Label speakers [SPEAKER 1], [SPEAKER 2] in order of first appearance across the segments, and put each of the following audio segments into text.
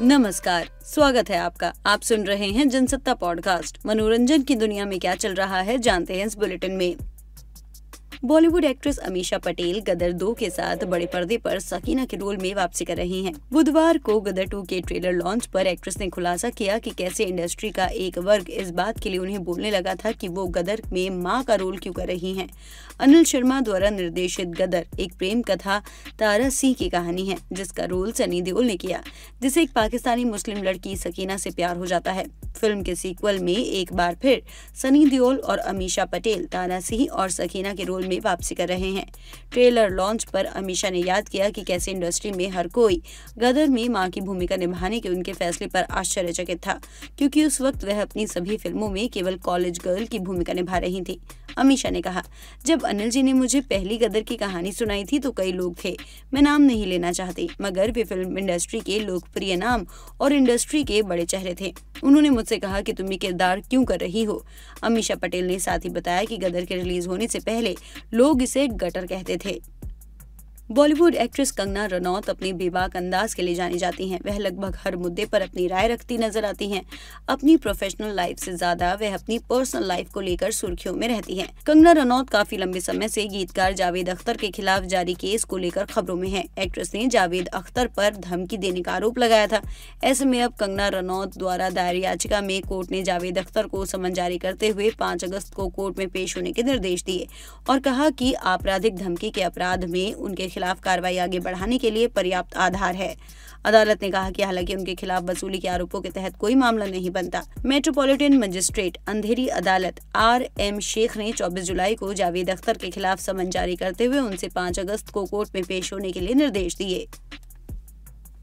[SPEAKER 1] नमस्कार स्वागत है आपका आप सुन रहे हैं जनसत्ता पॉडकास्ट मनोरंजन की दुनिया में क्या चल रहा है जानते हैं इस बुलेटिन में बॉलीवुड एक्ट्रेस अमीशा पटेल गदर दो के साथ बड़े पर्दे पर सकीना के रोल में वापसी कर रही हैं। बुधवार को गदर टू के ट्रेलर लॉन्च पर एक्ट्रेस ने खुलासा किया कि कैसे इंडस्ट्री का एक वर्ग इस बात के लिए उन्हें बोलने लगा था कि वो गदर में माँ का रोल क्यों कर रही है अनिल शर्मा द्वारा निर्देशित गदर एक प्रेम कथा तारा सिंह की कहानी है जिसका रोल सनी देओल ने किया जिसे एक पाकिस्तानी मुस्लिम लड़की सकीना से प्यार हो जाता है फिल्म के सीक्वल में एक बार फिर सनी देओल और अमीशा पटेल तारा सिंह और सकीना के रोल में वापसी कर रहे हैं ट्रेलर लॉन्च पर अमीषा ने याद किया कि कैसे इंडस्ट्री में हर कोई गदर में माँ की भूमिका निभाने के उनके फैसले पर आश्चर्यचकित था क्योंकि उस वक्त वह अपनी सभी फिल्मों में केवल कॉलेज गर्ल की भूमिका निभा रही थी अमीषा ने कहा जब अनिल जी ने मुझे पहली गदर की कहानी सुनाई थी तो कई लोग थे मैं नाम नहीं लेना चाहती मगर वे फिल्म इंडस्ट्री के लोकप्रिय नाम और इंडस्ट्री के बड़े चेहरे थे उन्होंने मुझसे कहा कि तुम ये किरदार क्यों कर रही हो अमीषा पटेल ने साथ ही बताया कि गदर के रिलीज होने से पहले लोग इसे गटर कहते थे बॉलीवुड एक्ट्रेस कंगना रनौत अपने बेबाक अंदाज के लिए जानी जाती हैं वह लगभग हर मुद्दे पर अपनी राय रखती नजर आती हैं अपनी प्रोफेशनल लाइफ से ज्यादा वह अपनी पर्सनल लाइफ को लेकर सुर्खियों में रहती हैं कंगना रनौत काफी लंबे समय से गीतकार जावेद अख्तर के खिलाफ जारी केस को लेकर खबरों में है एक्ट्रेस ने जावेद अख्तर पर धमकी देने का आरोप लगाया था ऐसे में अब कंगना रनौत द्वारा दायर याचिका में कोर्ट ने जावेद अख्तर को समन जारी करते हुए पाँच अगस्त को कोर्ट में पेश होने के निर्देश दिए और कहा की आपराधिक धमकी के अपराध में उनके खिलाफ कार्रवाई आगे बढ़ाने के लिए पर्याप्त आधार है अदालत ने कहा कि हालांकि उनके खिलाफ वसूली के आरोपों के तहत कोई मामला नहीं बनता मेट्रोपॉलिटन मजिस्ट्रेट अंधेरी अदालत आर एम शेख ने 24 जुलाई को जावेद अख्तर के खिलाफ समन जारी करते हुए उनसे 5 अगस्त को कोर्ट में पेश होने के लिए निर्देश दिए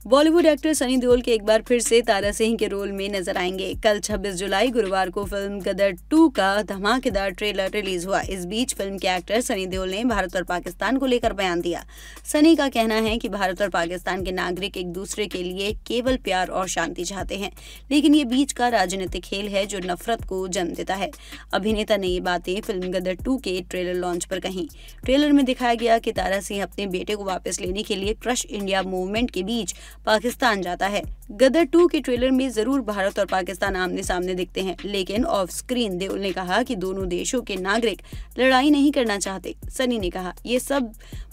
[SPEAKER 1] बॉलीवुड एक्टर सनी देओल के एक बार फिर से तारा सिंह के रोल में नजर आएंगे कल 26 जुलाई गुरुवार को फिल्म गदर 2 का धमाकेदार ट्रेलर रिलीज हुआ इस बीच फिल्म के एक्टर सनी देओल ने भारत और पाकिस्तान को लेकर बयान दिया सनी का कहना है कि भारत और पाकिस्तान के नागरिक एक दूसरे के लिए केवल प्यार और शांति चाहते हैं लेकिन ये बीच का राजनीतिक खेल है जो नफरत को जन्म देता है अभिनेता ने ये बातें फिल्म गदर टू के ट्रेलर लॉन्च पर कही ट्रेलर में दिखाया गया कि तारा सिंह अपने बेटे को वापस लेने के लिए क्रश इंडिया मूवमेंट के बीच पाकिस्तान जाता है गदर टू के ट्रेलर में जरूर भारत और पाकिस्तान आमने सामने दिखते हैं लेकिन ऑफ स्क्रीन देओल ने कहा कि दोनों देशों के नागरिक लड़ाई नहीं करना चाहते सनी ने कहा ये सब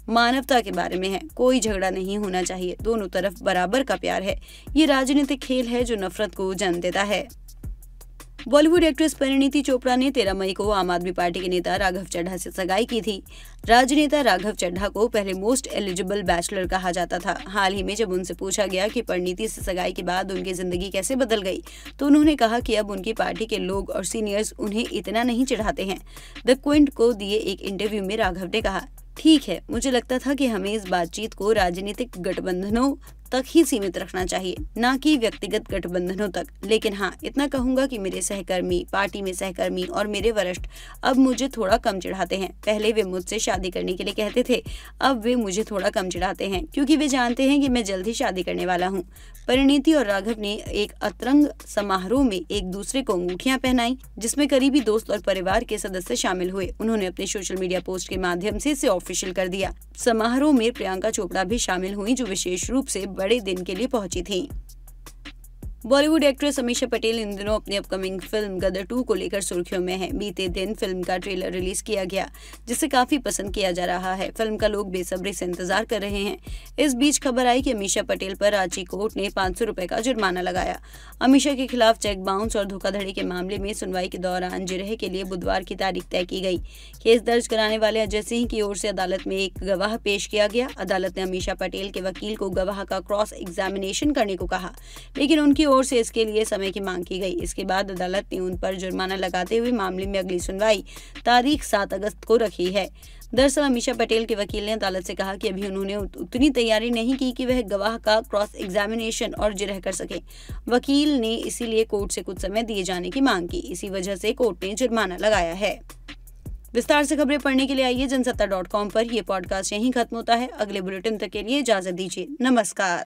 [SPEAKER 1] मानवता के बारे में है कोई झगड़ा नहीं होना चाहिए दोनों तरफ बराबर का प्यार है ये राजनीतिक खेल है जो नफरत को जन्म देता है बॉलीवुड एक्ट्रेस परिणीति चोपड़ा ने तेरह मई को आम आदमी पार्टी के नेता राघव चड्ढा से सगाई की थी राजनेता राघव चड्ढा को पहले मोस्ट एलिजिबल बैचलर कहा जाता था हाल ही में जब उनसे पूछा गया कि परिणीति से सगाई के बाद उनकी जिंदगी कैसे बदल गई तो उन्होंने कहा कि अब उनकी पार्टी के लोग और सीनियर्स उन्हें इतना नहीं चढ़ाते हैं द क्विंट को दिए एक इंटरव्यू में राघव ने कहा ठीक है मुझे लगता था कि हमें इस बातचीत को राजनीतिक गठबंधनों तक ही सीमित रखना चाहिए न कि व्यक्तिगत गठबंधनों तक लेकिन हाँ इतना कहूंगा कि मेरे सहकर्मी पार्टी में सहकर्मी और मेरे वरिष्ठ अब मुझे थोड़ा कम चिढ़ाते हैं पहले वे मुझसे शादी करने के लिए कहते थे अब वे मुझे थोड़ा कम चिढ़ाते हैं क्योंकि वे जानते हैं कि मैं जल्द ही शादी करने वाला हूँ परिणीति और राघव ने एक अतरंग समारोह में एक दूसरे को अंगूठियां पहनाई जिसमें करीबी दोस्त और परिवार के सदस्य शामिल हुए उन्होंने अपने सोशल मीडिया पोस्ट के माध्यम से इसे ऑफिशियल कर दिया समारोह में प्रियंका चोपड़ा भी शामिल हुई जो विशेष रूप से बड़े दिन के लिए पहुंची थी बॉलीवुड एक्ट्रेस अमीशा पटेल इन दिनों अपनी अपकमिंग फिल्म गदर टू को लेकर सुर्खियों में है बीते दिन फिल्म का ट्रेलर रिलीज किया गया जिसे काफी पसंद किया जा रहा है फिल्म का लोग बेसब्री से इंतजार कर रहे हैं इस बीच खबर आई कि अमीशा पटेल पर रांची कोर्ट ने पाँच सौ का जुर्माना लगाया अमीशा के खिलाफ चेक बाउंस और धोखाधड़ी के मामले में सुनवाई के दौरान जिरह के लिए बुधवार की तारीख तय की गई केस दर्ज कराने वाले अजय सिंह की ओर से अदालत में एक गवाह पेश किया गया अदालत ने अमीशा पटेल के वकील को गवाह का क्रॉस एग्जामिनेशन करने को कहा लेकिन उनकी ओर से इसके लिए समय की मांग की गई इसके बाद अदालत ने उन पर जुर्माना लगाते हुए मामले में अगली सुनवाई तारीख सात अगस्त को रखी है दरअसल अमीशा पटेल के वकील ने अदालत से कहा कि अभी उन्होंने उतनी तैयारी नहीं की कि वह गवाह का क्रॉस एग्जामिनेशन और जिरह कर सके वकील ने इसीलिए कोर्ट से कुछ समय दिए जाने की मांग की इसी वजह से कोर्ट ने जुर्माना लगाया है विस्तार से खबरें पढ़ने के लिए आइए जनसत्ता डॉट कॉम पर यह पॉडकास्ट यहीं खत्म होता है अगले बुलेटिन तक के लिए इजाजत दीजिए नमस्कार